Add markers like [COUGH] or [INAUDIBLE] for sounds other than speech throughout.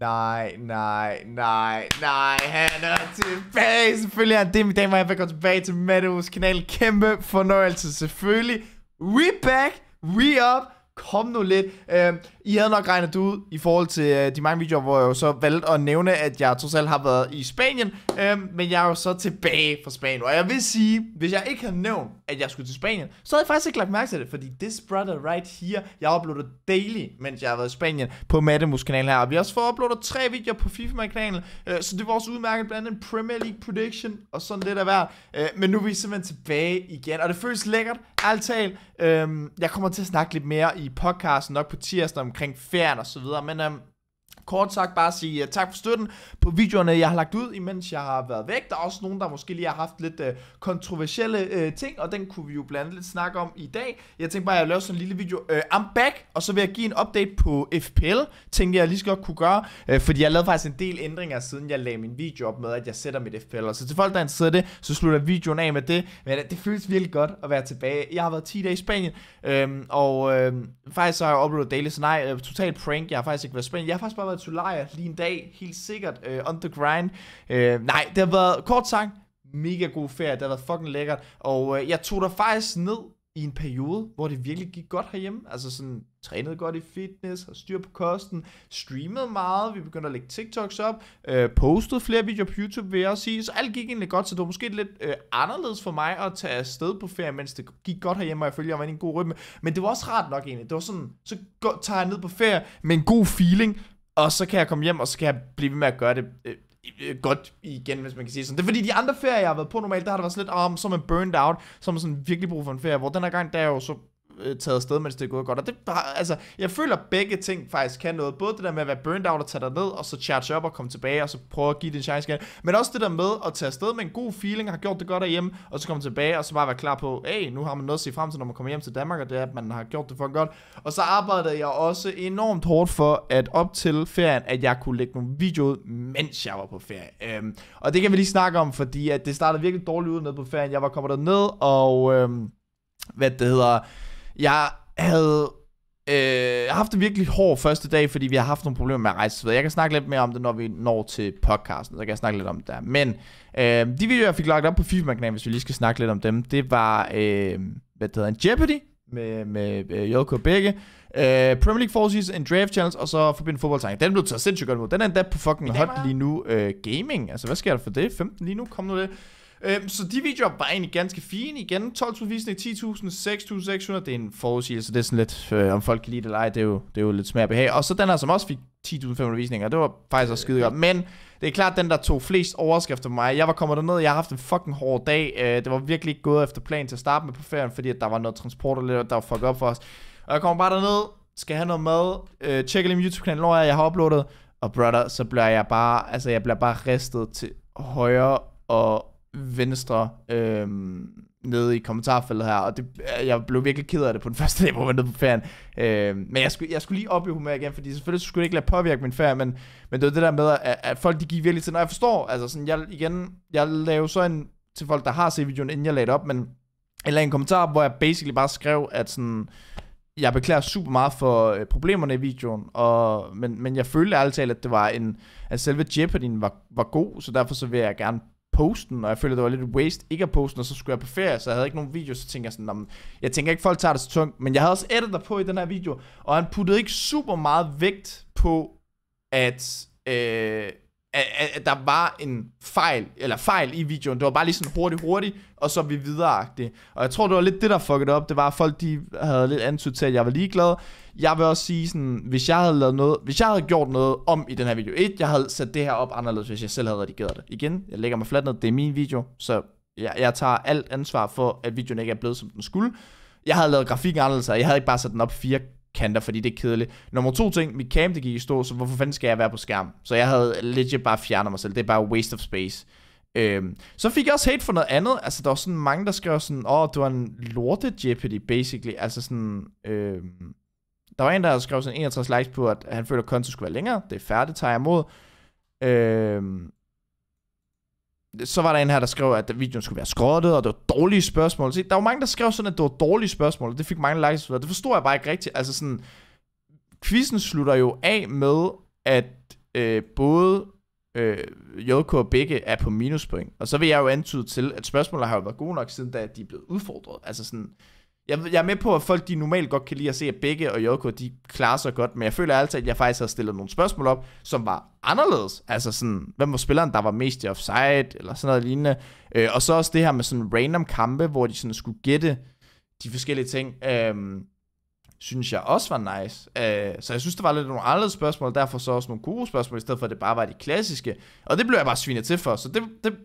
Nej, nej, nej, nej, han er tilbage, selvfølgelig er han det, min damer og vil velkommen tilbage til Maddeus kanal, kæmpe fornøjelse, selvfølgelig, we back, we up, kom nu lidt. Øh, I havde nok regnet ud i forhold til øh, de mange videoer, hvor jeg jo så valgte at nævne, at jeg trods alt har været i Spanien, øh, men jeg er jo så tilbage fra Spanien. Og jeg vil sige, hvis jeg ikke havde nævnt, at jeg skulle til Spanien, så havde jeg faktisk ikke lagt mærke til det, fordi this brother right here, jeg uploader daily, mens jeg har været i Spanien på Mademus kanal her. Og vi har også fået uploadet tre videoer på FIFA kanalen, øh, så det var også udmærket blandt andet en Premier League prediction og sådan lidt af hvert. Øh, men nu er vi simpelthen tilbage igen, og det føles lækkert, alt talt. Øh, jeg kommer til at snakke lidt mere i i podcasten nok på tirsdag omkring ferien og så videre, men øhm, kort sagt bare sige uh, tak for støtten på videoerne, jeg har lagt ud, imens jeg har været væk. Der er også nogen, der måske lige har haft lidt uh, kontroversielle uh, ting, og den kunne vi jo blandt andet lidt snakke om i dag. Jeg tænkte bare, at jeg laver sådan en lille video. Uh, I'm back, og så vil jeg give en update på FPL, tænkte jeg lige så godt kunne gøre, uh, fordi jeg lavede faktisk en del ændringer, siden jeg lagde min video op med, at jeg sætter mit FPL. Og så til folk, der er det, så slutter videoen af med det. Men det føles virkelig godt at være tilbage. Jeg har været 10 dage i Spanien, uh, og uh, faktisk så har jeg uploadet daily, scenario, uh, total prank. Jeg har faktisk ikke været i Spanien. Jeg har faktisk bare til Tulaya lige en dag, helt sikkert, øh, on the grind. Øh, nej, det har været, kort sagt, mega god ferie, det har været fucking lækkert, og øh, jeg tog der faktisk ned i en periode, hvor det virkelig gik godt herhjemme, altså sådan trænede godt i fitness, har styr på kosten, streamede meget, vi begyndte at lægge TikToks op, øh, postede flere videoer på YouTube, vil jeg også sige, så alt gik egentlig godt, så det var måske lidt øh, anderledes for mig at tage afsted på ferie, mens det gik godt herhjemme, og jeg følte, jeg var i en god rytme, men det var også rart nok egentlig, det var sådan, så går, tager jeg ned på ferie med en god feeling, og så kan jeg komme hjem, og så kan jeg blive ved med at gøre det øh, øh, godt igen, hvis man kan sige sådan. Det er fordi, de andre ferier, jeg har været på normalt, der har det været sådan lidt, om oh, så er man burned out, så er man sådan virkelig brug for en ferie, hvor den her gang, der er jo så øh, taget afsted, mens det er gået godt. Og det, altså, jeg føler, at begge ting faktisk kan noget. Både det der med at være burnt out og tage dig ned, og så charge op og komme tilbage, og så prøve at give din chance igen. Men også det der med at tage afsted med en god feeling, har gjort det godt derhjemme, og så komme tilbage, og så bare være klar på, hey, nu har man noget at se frem til, når man kommer hjem til Danmark, og det er, at man har gjort det for godt. Og så arbejdede jeg også enormt hårdt for, at op til ferien, at jeg kunne lægge nogle videoer ud, mens jeg var på ferie. Øhm, og det kan vi lige snakke om, fordi at det startede virkelig dårligt ud nede på ferien. Jeg var kommet ned og... Øhm, hvad det hedder, jeg havde øh, jeg haft en virkelig hård første dag, fordi vi har haft nogle problemer med at rejse. Jeg kan snakke lidt mere om det, når vi når til podcasten. Så kan jeg snakke lidt om det der. Men øh, de videoer, jeg fik lagt op på FIFA kanalen hvis vi lige skal snakke lidt om dem, det var, øh, hvad det hedder, en Jeopardy med, med med øh, JK Begge. Uh, øh, Premier League Forces, en draft challenge, og så forbinde fodboldtegning. Den blev taget sindssygt godt mod. Den er endda på fucking hot lige nu. Uh, gaming, altså hvad sker der for det? 15 lige nu, kom nu det. Øhm, så de videoer var egentlig ganske fine. Igen, 12.000 visninger, 10.000, 6.600. Det er en forudsigelse, det er sådan lidt, øh, om folk kan lide det eller ej, det er jo, det er jo lidt smag og behag. Og så den her, som også fik 10.500 visninger, det var faktisk også skide godt. Men det er klart, den der tog flest overskrifter mig. Jeg var kommet derned, jeg har haft en fucking hård dag. Øh, det var virkelig ikke gået efter planen til at starte med på ferien, fordi at der var noget transport og lidt, der var fucked op for os. Og jeg kommer bare derned, skal have noget mad, øh, lige min YouTube-kanal, når jeg har uploadet. Og brother, så bliver jeg bare, altså jeg bliver bare ristet til højre og venstre øh, nede i kommentarfeltet her, og det, jeg blev virkelig ked af det på den [LAUGHS] første dag, hvor jeg var nede på ferien. Øh, men jeg skulle, jeg skulle lige op i humør igen, fordi selvfølgelig skulle det ikke lade påvirke min ferie, men, men det var det der med, at, at folk de gik virkelig til, når jeg forstår, altså sådan, jeg, igen, jeg lavede så en, til folk, der har set videoen, inden jeg lagde det op, men jeg lavede en kommentar, hvor jeg basically bare skrev, at sådan, jeg beklager super meget for øh, problemerne i videoen, og, men, men jeg følte ærligt talt, at det var en, at selve Jeopardy'en var, var god, så derfor så vil jeg gerne poste den, og jeg følte, det var lidt waste ikke at poste den, og så skulle jeg på ferie, så jeg havde ikke nogen video, så tænkte jeg sådan, jeg tænker ikke, folk tager det så tungt, men jeg havde også editor på i den her video, og han puttede ikke super meget vægt på, at øh, at, at der var en fejl, eller fejl i videoen. Det var bare lige sådan hurtigt, hurtigt, og så vi videreagtigt. Og jeg tror, det var lidt det, der fuckede op. Det var, at folk de havde lidt antydet til, at jeg var ligeglad. Jeg vil også sige sådan, hvis jeg havde lavet noget, hvis jeg havde gjort noget om i den her video 1, jeg havde sat det her op anderledes, hvis jeg selv havde redigeret det. Igen, jeg lægger mig fladt ned, det er min video, så jeg, jeg tager alt ansvar for, at videoen ikke er blevet, som den skulle. Jeg havde lavet grafikken anderledes, og jeg havde ikke bare sat den op 4 kanter, fordi det er kedeligt. Nummer to ting, mit cam det gik i stå, så hvorfor fanden skal jeg være på skærm? Så jeg havde legit bare fjernet mig selv, det er bare waste of space. Øhm, så fik jeg også hate for noget andet, altså der var sådan mange, der skrev sådan, åh, oh, du er en lorte Jeopardy, basically, altså sådan, øhm, der var en, der skrev sådan 61 likes på, at han føler, at skulle være længere, det er færdigt, tager jeg imod. Øhm, så var der en her, der skrev, at videoen skulle være skrottet, og det var dårlige spørgsmål. Så der var mange, der skrev sådan, at det var dårlige spørgsmål, og det fik mange likes. Og det forstod jeg bare ikke rigtigt. Altså sådan, quizzen slutter jo af med, at øh, både øh, JK og Begge er på minuspoint. Og så vil jeg jo antyde til, at spørgsmålene har jo været gode nok, siden da de er blevet udfordret. Altså sådan, jeg, jeg er med på, at folk de normalt godt kan lide at se, at Begge og Yoko, de klarer sig godt, men jeg føler altid, at jeg faktisk har stillet nogle spørgsmål op, som var anderledes. Altså sådan, hvem var spilleren, der var mest i offside, eller sådan noget lignende. Øh, og så også det her med sådan random kampe, hvor de sådan skulle gætte de forskellige ting, øh, synes jeg også var nice. Øh, så jeg synes, der var lidt nogle anderledes spørgsmål, og derfor så også nogle gode spørgsmål, i stedet for at det bare var de klassiske. Og det blev jeg bare svinet til for, så det, det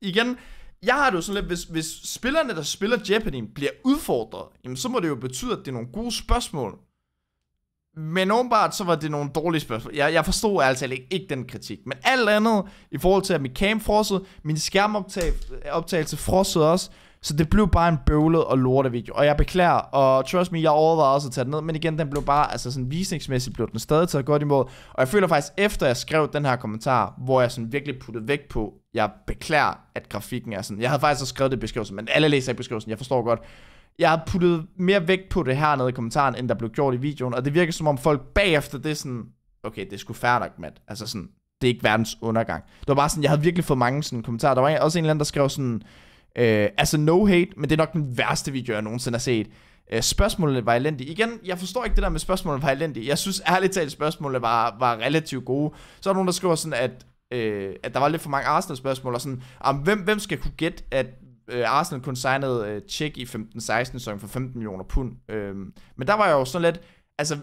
igen, jeg har det jo sådan lidt, hvis, hvis spillerne, der spiller Jeopardy, bliver udfordret, jamen så må det jo betyde, at det er nogle gode spørgsmål. Men åbenbart, så var det nogle dårlige spørgsmål. Jeg, jeg forstod altså ikke, ikke den kritik. Men alt andet, i forhold til at mit cam frossede, min skærmoptagelse frossede også, så det blev bare en bøvlet og lortet video. Og jeg beklager, og trust me, jeg overvejede også at tage den ned, men igen, den blev bare, altså sådan visningsmæssigt blev den stadig taget godt imod. Og jeg føler faktisk, efter jeg skrev den her kommentar, hvor jeg sådan virkelig puttede vægt på, jeg beklager, at grafikken er sådan. Jeg havde faktisk også skrevet det i beskrivelsen, men alle læser i beskrivelsen, jeg forstår godt. Jeg har puttet mere vægt på det her nede i kommentaren, end der blev gjort i videoen, og det virker som om folk bagefter det sådan, okay, det skulle færdigt, mand. Altså sådan, det er ikke verdens undergang. Det var bare sådan, jeg havde virkelig fået mange sådan kommentarer. Der var også en eller anden, der skrev sådan, Øh, altså no hate, men det er nok den værste video, jeg nogensinde har set. Øh, spørgsmålene var elendige. Igen, jeg forstår ikke det der med spørgsmålene var elendige. Jeg synes ærligt talt, spørgsmålene var, var relativt gode. Så er der nogen, der skriver sådan, at, øh, at der var lidt for mange Arsenal-spørgsmål, og sådan, om, hvem, hvem skal kunne gætte, at øh, Arsenal kun signede øh, check i 15-16 sæson for 15 millioner pund. Øh, men der var jeg jo sådan lidt, altså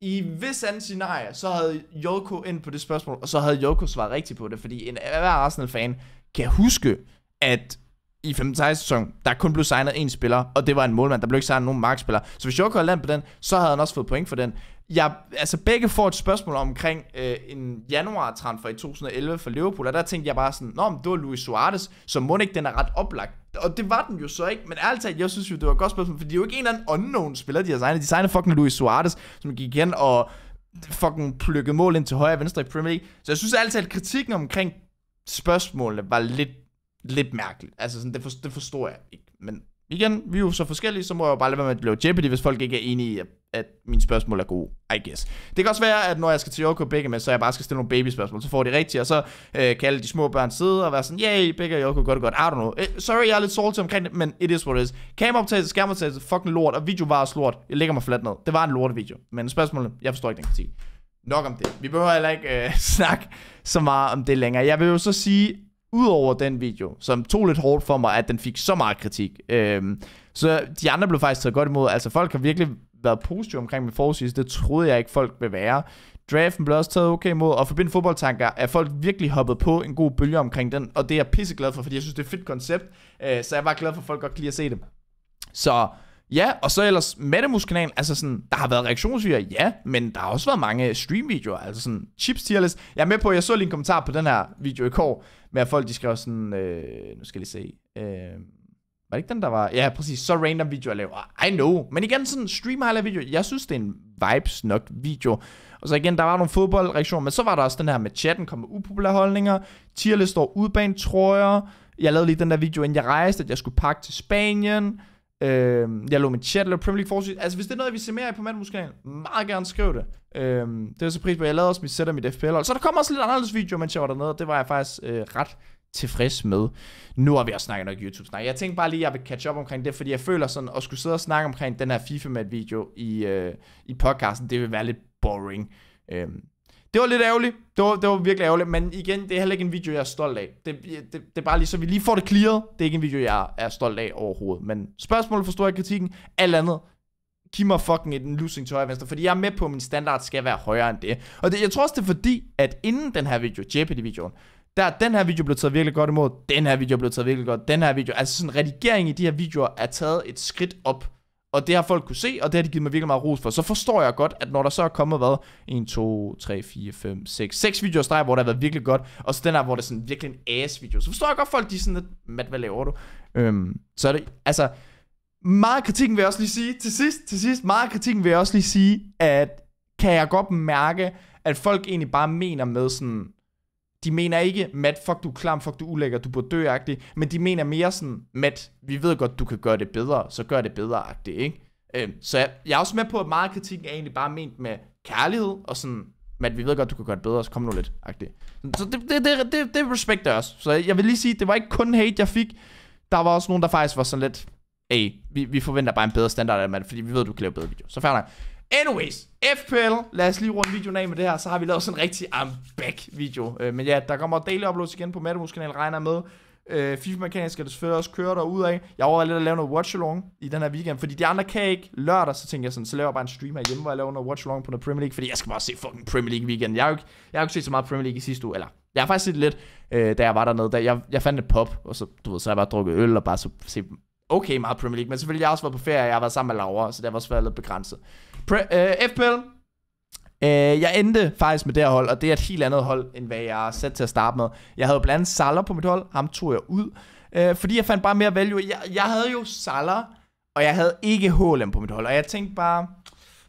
i hvis andet scenarie, så havde Joko ind på det spørgsmål, og så havde Joko svaret rigtigt på det, fordi en hver Arsenal-fan kan huske, at i 15-16 sæson, der kun blev signet en spiller, og det var en målmand, der blev ikke signet nogen markspiller. Så hvis Joker havde landet på den, så havde han også fået point for den. Jeg, altså begge får et spørgsmål omkring øh, en januar-transfer i 2011 for Liverpool, og der tænkte jeg bare sådan, Nå, men det var Luis Suarez, så må ikke den er ret oplagt. Og det var den jo så ikke, men ærligt talt, jeg synes jo, det var et godt spørgsmål, for det er jo ikke en eller anden unknown spiller, de har signet. De signede fucking Luis Suarez, som gik igen og fucking plukkede mål ind til højre og venstre i Premier League. Så jeg synes altid, at kritikken omkring spørgsmålene var lidt lidt mærkeligt. Altså, sådan, det, for, det forstår jeg ikke. Men igen, vi er jo så forskellige, så må jeg jo bare lade være med at lave Jeopardy, hvis folk ikke er enige i, at, at mine spørgsmål er gode, I guess. Det kan også være, at når jeg skal til og begge med, så jeg bare skal stille nogle babyspørgsmål, så får de rigtigt, og så øh, kan alle de små børn sidde og være sådan, yay, begge og gør godt godt, I don't know. Eh, sorry, jeg er lidt salty omkring det, men it is what it is. Kameraoptagelse, skærmoptagelse, fucking lort, og video var også lort. Jeg lægger mig fladt ned. Det var en lort video, men spørgsmålet, jeg forstår ikke den kritik. Nok om det. Vi behøver heller ikke øh, [LAUGHS] snakke så meget om det længere. Jeg vil jo så sige, Udover den video, som tog lidt hårdt for mig, at den fik så meget kritik. Øhm, så de andre blev faktisk taget godt imod. Altså folk har virkelig været positive omkring min forudsigelse. Det troede jeg ikke, folk ville være. Draften blev også taget okay imod, og forbind fodboldtanker er folk virkelig hoppet på en god bølge omkring den, og det er jeg pisseglad for, fordi jeg synes, det er et fedt koncept, øh, så jeg var glad for, at folk godt kan lide at se det. Så Ja, og så ellers Mademus kanal, altså sådan, der har været reaktionsvideoer, ja, men der har også været mange streamvideoer, altså sådan chips tier list. Jeg er med på, at jeg så lige en kommentar på den her video i går, med at folk de skrev sådan, øh, nu skal jeg lige se, øh, var det ikke den, der var? Ja, præcis. Så random video at lave. I know. Men igen, sådan stream highlight video. Jeg synes, det er en vibes nok video. Og så igen, der var nogle fodboldreaktioner, men så var der også den her med chatten, kom med upopulære holdninger, tierlister står udbane, tror jeg. Jeg lavede lige den der video, inden jeg rejste, at jeg skulle pakke til Spanien. Øh, jeg lå min chat, eller Premier League forsyn. Altså, hvis det er noget, vi ser mere af på mandmuskanalen, meget gerne skriv det. Øh, det er så pris på, jeg lavede også mit setup, mit FPL. Så der kommer også lidt anderledes video, mens jeg var dernede, og det var jeg faktisk øh, ret tilfreds med. Nu har vi også snakket nok YouTube snak. Jeg tænkte bare lige, at jeg vil catch up omkring det, fordi jeg føler sådan, at skulle sidde og snakke omkring den her FIFA-mat video i, øh, i podcasten, det vil være lidt boring. Øh, det var lidt ærgerligt. Det var, det var virkelig ærgerligt, men igen, det er heller ikke en video, jeg er stolt af. Det, det, det er bare lige, så vi lige får det clearet. Det er ikke en video, jeg er stolt af overhovedet. Men spørgsmålet forstår jeg kritikken. Alt andet, giv mig fucking et losing til højre venstre, fordi jeg er med på, at min standard skal være højere end det. Og det, jeg tror også, det er fordi, at inden den her video, Jeopardy-videoen, der den her video blev taget virkelig godt imod, den her video blev taget virkelig godt, den her video, altså sådan redigering i de her videoer er taget et skridt op. Og det har folk kunne se, og det har de givet mig virkelig meget ros for. Så forstår jeg godt, at når der så er kommet, hvad? 1, 2, 3, 4, 5, 6. 6 videoer streg, hvor der har været virkelig godt. Og så den her, hvor der er sådan virkelig en ass-video. Så forstår jeg godt, folk de er sådan lidt, Matt, hvad laver du? Øhm, så er det, altså, meget kritikken vil jeg også lige sige, til sidst, til sidst, meget kritikken vil jeg også lige sige, at kan jeg godt mærke, at folk egentlig bare mener med sådan, de mener ikke, Matt, fuck du er klam, fuck du er ulækker, du burde dø men de mener mere sådan, Matt, vi ved godt, du kan gøre det bedre, så gør det bedre ikke? Øh, så jeg, jeg er også med på, at meget af kritikken er egentlig bare ment med kærlighed, og sådan, Matt, vi ved godt, du kan gøre det bedre, så kom nu lidt, agtigt. Så det, det, det, det, det respekter jeg også. Så jeg vil lige sige, det var ikke kun hate, jeg fik. Der var også nogen, der faktisk var sådan lidt, hey, vi, vi forventer bare en bedre standard af Matt, fordi vi ved, du kan lave bedre video. Så færdig. Anyways, FPL, lad os lige runde videoen af med det her, så har vi lavet sådan en rigtig I'm back video. Øh, men ja, der kommer daily uploads igen på Mattemus kanal, regner med. Øh, FIFA Mechanic skal selvfølgelig også køre derude af. Jeg overvejer lidt at lave noget watch along i den her weekend, fordi de andre kan ikke. Lørdag, så tænker jeg sådan, så laver jeg bare en stream hjemme, hvor jeg laver noget watch along på noget Premier League, fordi jeg skal bare se fucking Premier League weekend. Jeg har jo ikke, jeg har ikke set så meget Premier League i sidste uge, eller jeg har faktisk set lidt, øh, da jeg var dernede. Da jeg, jeg fandt et pop, og så, du ved, så har jeg bare drukket øl og bare så se okay meget Premier League, men selvfølgelig jeg har også været på ferie, og jeg har været sammen med Laura, så det har også været lidt begrænset. Pre- øh, FPL, øh, jeg endte faktisk med det her hold, og det er et helt andet hold, end hvad jeg er sat til at starte med. Jeg havde blandt andet Salah på mit hold, ham tog jeg ud, øh, fordi jeg fandt bare mere value. Jeg, jeg havde jo Salah, og jeg havde ikke Haaland på mit hold, og jeg tænkte bare,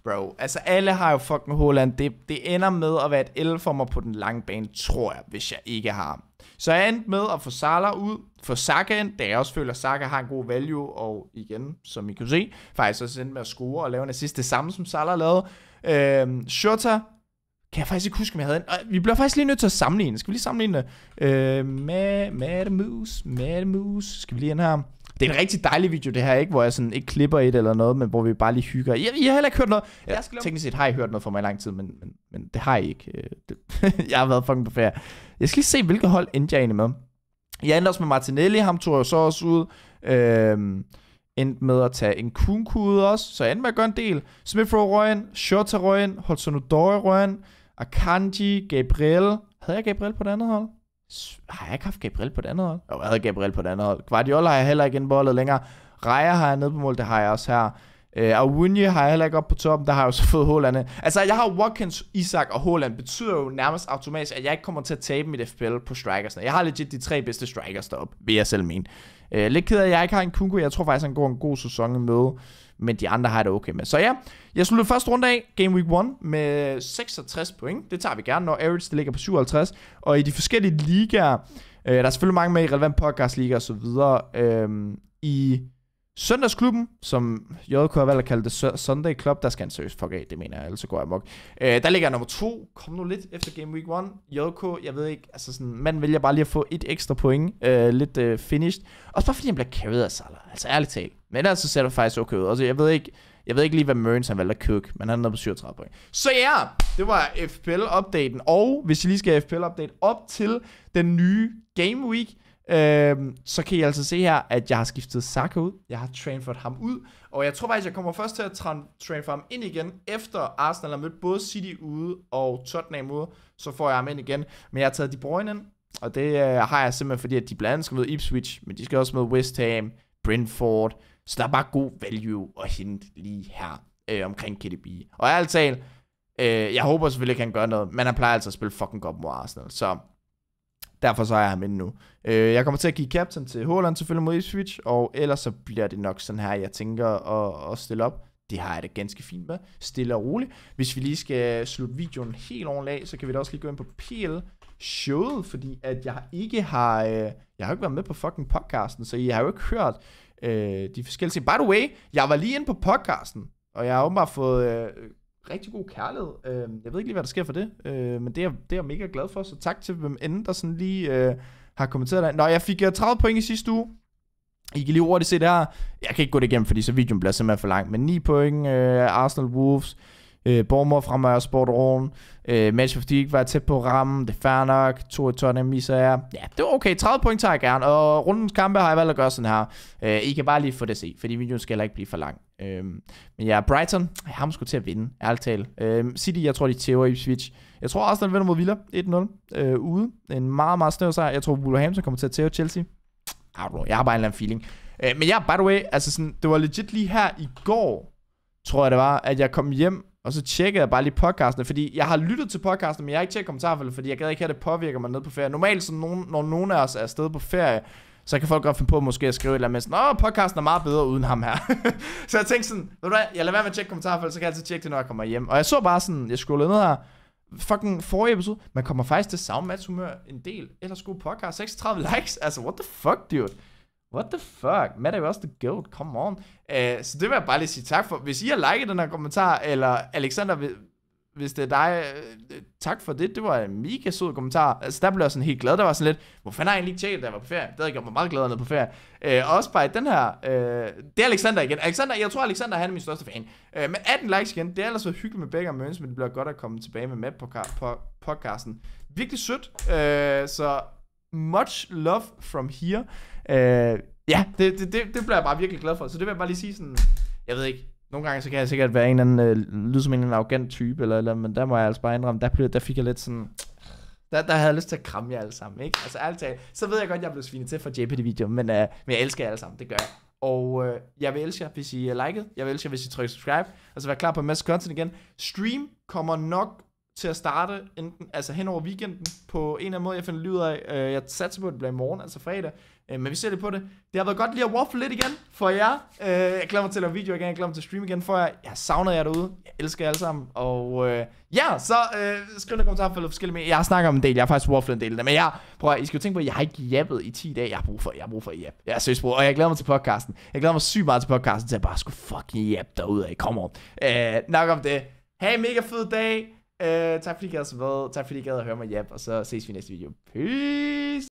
bro, altså alle har jo fucking Haaland, det, det ender med at være et el for mig på den lange bane, tror jeg, hvis jeg ikke har ham. Så jeg endte med at få Salah ud for Saka ind, da jeg også føler, at Saka har en god value, og igen, som I kan se, faktisk også endte med at score og lave en assist, det samme som Salah lavede. Øhm, Shota kan jeg faktisk ikke huske, om jeg havde en. Og vi bliver faktisk lige nødt til at sammenligne. Skal vi lige sammenligne det? Øh, Mademus, Mademus. Skal vi lige ind her? Det er en rigtig dejlig video, det her, ikke? Hvor jeg sådan ikke klipper et eller noget, men hvor vi bare lige hygger. I, I har heller ikke hørt noget. Ja, jeg skal teknisk set har I hørt noget for mig i lang tid, men, men, men det har I ikke. Øh, det, [LAUGHS] jeg har været fucking på ferie. Jeg skal lige se, hvilket hold endte jeg egentlig med. Jeg endte også med Martinelli, ham tog jeg så også ud. Øhm, endte med at tage en kunku ud også, så jeg endte med at gøre en del. Smith Rowe røgen, Shota røgen, Holtzono Odoi røgen, Akanji, Gabriel. Havde jeg Gabriel på det andet hold? Har jeg ikke haft Gabriel på det andet hold? jeg havde Gabriel på det andet hold. Guardiola har jeg heller ikke indbollet længere. Reja har jeg nede på mål, det har jeg også her. Øh, og Wunje har jeg heller ikke op på toppen, der har jeg jo så fået Håland. Altså, jeg har Watkins, Isak og Håland, betyder jo nærmest automatisk, at jeg ikke kommer til at tabe mit FPL på strikersne. Jeg har legit de tre bedste strikers deroppe, vil jeg selv mene. Øh, lidt ked af, at jeg ikke har en Kunku, jeg tror faktisk, han går en god sæson med men de andre har det okay med. Så ja, jeg slutter første runde af, Game Week 1, med 66 point. Det tager vi gerne, når average det ligger på 57. Og i de forskellige ligaer, øh, der er selvfølgelig mange med i relevant podcast liga og så videre. Øh, I Søndagsklubben, som JK har valgt at kalde det Sunday Club, der skal han seriøst fuck af, det mener jeg, ellers så går jeg mok. Øh, der ligger nummer 2, kom nu lidt efter Game Week 1. JK, jeg ved ikke, altså sådan, man vælger bare lige at få et ekstra point, øh, lidt øh, finished. Også bare fordi han bliver carried af Salah, altså ærligt talt. Men ellers så ser det faktisk okay ud. Altså, jeg ved ikke, jeg ved ikke lige, hvad Mørens han valgte at cook, men han er på 37 point. Så ja, det var FPL-updaten. Og hvis I lige skal have FPL-update op til den nye Game Week, Øhm, så kan I altså se her, at jeg har skiftet Saka ud. Jeg har transfert ham ud. Og jeg tror faktisk, jeg kommer først til at tra- transfer ham ind igen, efter Arsenal har mødt både City ude og Tottenham ude. Så får jeg ham ind igen. Men jeg har taget De Bruyne ind, og det øh, har jeg simpelthen fordi, at de blandt andet skal møde Ipswich, men de skal også møde West Ham, Brentford, så der er bare god value at hente lige her øh, omkring KDB. Og ærligt talt, øh, jeg håber selvfølgelig, at han gør noget, men han plejer altså at spille fucking godt mod Arsenal. Så derfor så er jeg ham inde nu. Øh, jeg kommer til at give captain til Holland selvfølgelig mod Ipswich, og ellers så bliver det nok sådan her, jeg tænker at, at stille op. Det har jeg det ganske fint med. Stille og roligt. Hvis vi lige skal slutte videoen helt ordentligt af, så kan vi da også lige gå ind på PL showet, fordi at jeg ikke har, øh, jeg har ikke været med på fucking podcasten, så I har jo ikke hørt øh, de forskellige ting. By the way, jeg var lige inde på podcasten, og jeg har åbenbart fået øh, rigtig god kærlighed. Øh, jeg ved ikke lige, hvad der sker for det, øh, men det er, det er jeg mega glad for, så tak til hvem end der sådan lige øh, har kommenteret der. Nå, jeg fik 30 øh, point i sidste uge. I kan lige hurtigt se det her. Jeg kan ikke gå det igennem, fordi så videoen bliver simpelthen for lang. Men 9 point, øh, Arsenal Wolves, Øh, Bormor fra Mørsport Rån. Øh, Match of the Week var tæt på rammen. Det er fair nok. To i Tottenham misser jeg. Ja, det var okay. 30 point tager jeg gerne. Og rundens kampe har jeg valgt at gøre sådan her. Øh, I kan bare lige få det at se, fordi videoen skal heller ikke blive for lang. Øh, men ja, Brighton. Jeg har måske til at vinde, ærligt talt. Øh, City, jeg tror, de tæver Ipswich. Jeg tror den vinder mod Villa 1-0 øh, ude. En meget, meget snøv sejr. Jeg tror, Wolverhampton kommer til at tæve Chelsea. I don't know. Jeg har bare en eller anden feeling. Øh, men ja, by the way, altså sådan, det var legit lige her i går, tror jeg det var, at jeg kom hjem og så tjekkede jeg bare lige podcastene, fordi jeg har lyttet til podcastene, men jeg har ikke tjekket kommentarfeltet, fordi jeg gad ikke have, det påvirker mig ned på ferie. Normalt, så nogen, når nogen af os er afsted på ferie, så kan folk godt finde på at måske at skrive et eller andet, Nå, podcasten er meget bedre uden ham her. [LAUGHS] så jeg tænkte sådan, ved du hvad, jeg lader være med at tjekke kommentarfeltet, så kan jeg altid tjekke det, når jeg kommer hjem. Og jeg så bare sådan, jeg scrollede ned her, fucking forrige episode, man kommer faktisk til samme humør en del, ellers god podcast, 36 likes, altså what the fuck, dude. What the fuck? Matt er jo også the goat, come on. Uh, så det vil jeg bare lige sige tak for. Hvis I har liket den her kommentar, eller Alexander, hvis det er dig, øh, tak for det. Det var en mega sød kommentar. Altså, der blev jeg sådan helt glad. Der var sådan lidt, hvor fanden har jeg egentlig ikke tjekket, da jeg var på ferie? Det havde gjort mig meget glad, nede på ferie. Uh, også bare den her, Uh, det er Alexander igen. Alexander, jeg tror, Alexander han er min største fan. Uh, men 18 likes igen. Det er ellers så hyggeligt med begge og Møns, men det bliver godt at komme tilbage med Matt på, på podcasten. Virkelig sødt. Uh, så Much love from here. Øh, ja, det, det, det, det bliver jeg bare virkelig glad for. Så det vil jeg bare lige sige sådan, jeg ved ikke, nogle gange så kan jeg sikkert være en eller anden, øh, lyde som en eller anden arrogant type, eller, eller, men der må jeg altså bare indrømme, der, blev, der fik jeg lidt sådan, der, der havde jeg lyst til at kramme jer alle sammen, ikke? Altså alt talt, så ved jeg godt, at jeg blev svinet til for jpd video, men, øh, men jeg elsker jer alle sammen, det gør jeg. Og øh, jeg vil elske jer, hvis I uh, Jeg vil elske jer, hvis I trykker subscribe. Og så vær klar på en masse content igen. Stream kommer nok til at starte enten, altså hen over weekenden på en eller anden måde, jeg finder lyder af, øh, jeg satser på, at det bliver i morgen, altså fredag, øh, men vi ser lidt på det. Det har været godt lige at waffle lidt igen for jer. Øh, jeg glæder mig til at lave video igen, jeg glæder mig til at streame igen for jer. Jeg savner jer derude, jeg elsker jer alle sammen, og øh, ja, så øh, skriv en kommentar for forskellige med. Jeg snakker om en del, jeg har faktisk waffle en del, men jeg, prøv at, I skal jo tænke på, at jeg har ikke jappet i 10 dage, jeg har brug for, jeg har brug for jap. Jeg er seriøst og jeg glæder mig til podcasten. Jeg glæder mig sygt meget til podcasten, til at bare skulle fucking jap derude af. Kom on. Øh, nok om det. Hey, mega fed dag. Øh, tak fordi I gad at med. Tak fordi I gad at høre mig. Yep, og så ses vi i næste video. Peace!